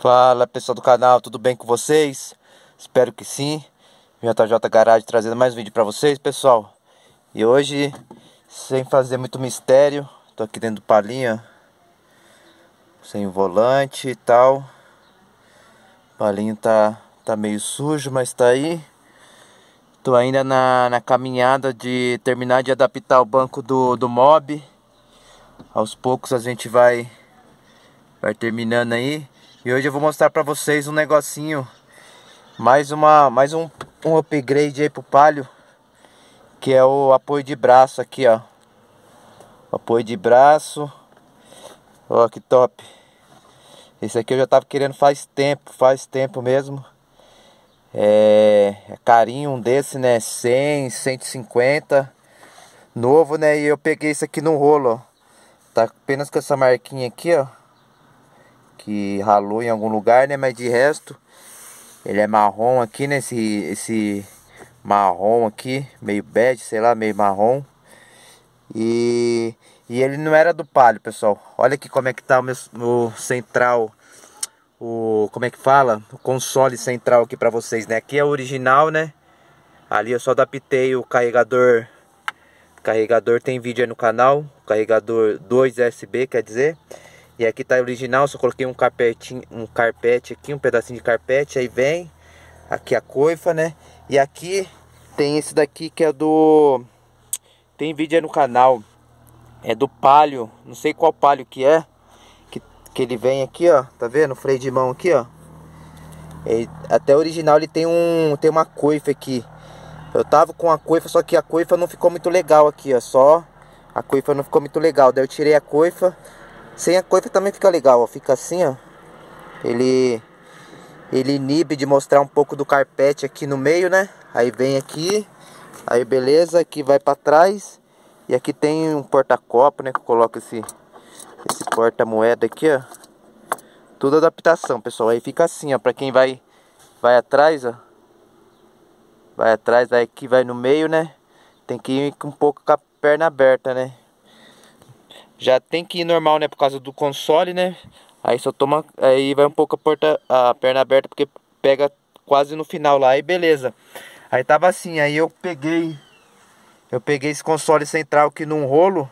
Fala pessoal do canal, tudo bem com vocês? Espero que sim. JJ Garage trazendo mais um vídeo para vocês, pessoal. E hoje, sem fazer muito mistério, tô aqui dentro do palinha, sem o volante e tal. O palinho tá tá meio sujo, mas tá aí. Tô ainda na, na caminhada de terminar de adaptar o banco do, do mob. Aos poucos a gente vai vai terminando aí. E hoje eu vou mostrar pra vocês um negocinho Mais uma Mais um, um upgrade aí pro palio Que é o apoio de braço aqui, ó Apoio de braço Ó, que top Esse aqui eu já tava querendo faz tempo Faz tempo mesmo é, é carinho um desse, né? 100, 150. Novo, né? E eu peguei esse aqui no rolo, ó. Tá apenas com essa marquinha aqui, ó que ralou em algum lugar, né? Mas de resto, ele é marrom aqui, né? Esse, esse marrom aqui, meio bege, sei lá, meio marrom. E, e ele não era do palio, pessoal. Olha aqui como é que tá o meu central, o como é que fala? O console central aqui para vocês, né? Aqui é o original, né? Ali eu só adaptei o carregador. Carregador tem vídeo aí no canal, carregador 2 USB, quer dizer. E aqui tá original, só coloquei um carpetinho, um carpete aqui, um pedacinho de carpete, aí vem aqui a coifa, né? E aqui tem esse daqui que é do tem vídeo aí no canal. É do palio, não sei qual palio que é, que, que ele vem aqui, ó, tá vendo? O freio de mão aqui, ó. Ele, é, até original ele tem um tem uma coifa aqui. Eu tava com a coifa, só que a coifa não ficou muito legal aqui, ó, só a coifa não ficou muito legal. Daí eu tirei a coifa, sem a coifa também fica legal, ó. Fica assim, ó. Ele ele inibe de mostrar um pouco do carpete aqui no meio, né? Aí vem aqui, aí beleza, aqui vai para trás. E aqui tem um porta-copo, né? Que coloca esse, esse porta-moeda aqui, ó. Tudo adaptação, pessoal. Aí fica assim, ó. Pra quem vai, vai atrás, ó. Vai atrás, aí aqui vai no meio, né? Tem que ir um pouco com a perna aberta, né? Já tem que ir normal, né? Por causa do console, né? Aí só toma. Aí vai um pouco a, porta, a perna aberta, porque pega quase no final lá. Aí beleza. Aí tava assim, aí eu peguei. Eu peguei esse console central aqui num rolo.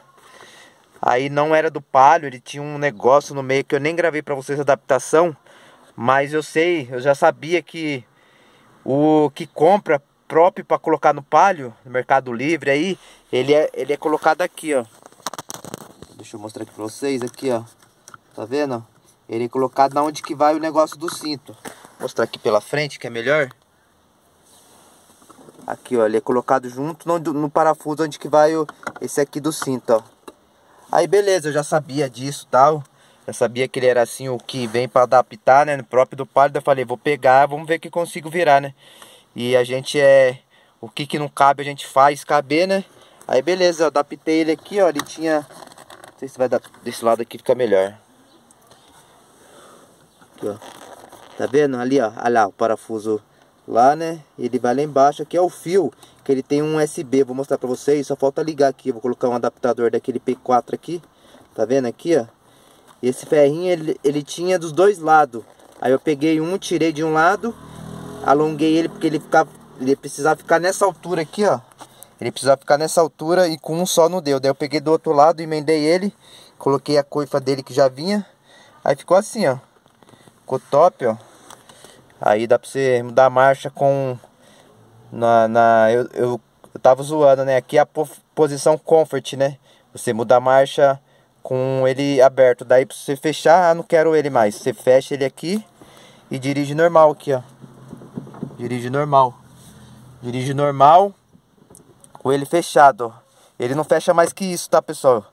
Aí não era do palio, ele tinha um negócio no meio que eu nem gravei para vocês a adaptação. Mas eu sei, eu já sabia que o que compra próprio para colocar no palio, no Mercado Livre aí, ele é, ele é colocado aqui, ó. Deixa eu mostrar aqui pra vocês. Aqui, ó. Tá vendo? Ele é colocado na onde que vai o negócio do cinto. Vou mostrar aqui pela frente, que é melhor. Aqui, ó. Ele é colocado junto no, no parafuso onde que vai o, esse aqui do cinto, ó. Aí, beleza. Eu já sabia disso tal. Eu sabia que ele era assim o que vem para adaptar, né? No próprio do pálido, eu falei, vou pegar, vamos ver que consigo virar, né? E a gente é... O que que não cabe, a gente faz caber, né? Aí, beleza, eu adaptei ele aqui, ó. Ele tinha não sei se vai dar desse lado aqui ficar melhor. Aqui, ó. Tá vendo? Ali, ó. Olha lá, o parafuso lá, né? Ele vai lá embaixo. Aqui é o fio, que ele tem um USB. Vou mostrar pra vocês. Só falta ligar aqui. Vou colocar um adaptador daquele P4 aqui. Tá vendo aqui, ó? Esse ferrinho, ele, ele tinha dos dois lados. Aí eu peguei um, tirei de um lado. Alonguei ele, porque ele, ficava, ele precisava ficar nessa altura aqui, ó. Ele precisava ficar nessa altura e com um só não deu. Daí eu peguei do outro lado, emendei ele, coloquei a coifa dele que já vinha. Aí ficou assim, ó. Ficou top, ó. Aí dá pra você mudar a marcha com... Na, na eu, eu, eu tava zoando, né? Aqui é a posição comfort, né? Você muda a marcha com ele aberto. Daí pra você fechar, ah, não quero ele mais. Você fecha ele aqui e dirige normal aqui, ó. Dirige normal. Dirige normal com ele fechado. Ele não fecha mais que isso, tá, pessoal?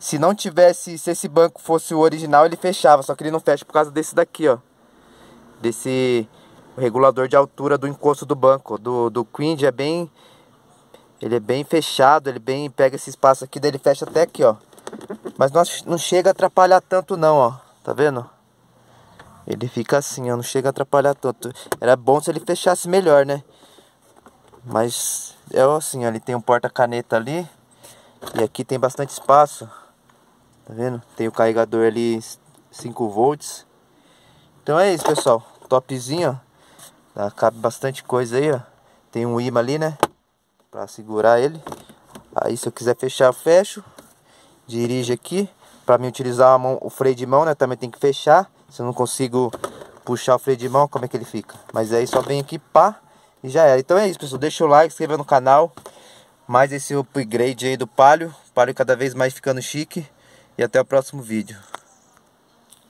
Se não tivesse, se esse banco fosse o original, ele fechava. Só que ele não fecha por causa desse daqui, ó. Desse regulador de altura do encosto do banco. Do, do Queen. é bem... Ele é bem fechado, ele bem pega esse espaço aqui, daí ele fecha até aqui, ó. Mas não, não chega a atrapalhar tanto não, ó. Tá vendo? Ele fica assim, ó. Não chega a atrapalhar tanto. Era bom se ele fechasse melhor, né? Mas é assim, ali tem um porta-caneta ali. E aqui tem bastante espaço. Tá vendo? Tem o carregador ali 5 volts. Então é isso, pessoal. Topzinho, ó. Cabe bastante coisa aí, ó. Tem um imã ali, né? Pra segurar ele. Aí se eu quiser fechar, eu fecho. Dirige aqui. Pra mim utilizar a mão, o freio de mão, né? Também tem que fechar. Se eu não consigo puxar o freio de mão, como é que ele fica? Mas aí é só vem aqui, pá e já era. Então é isso, pessoal. Deixa o like, se inscreva no canal. Mais esse upgrade aí do Palio. Palio cada vez mais ficando chique. E até o próximo vídeo.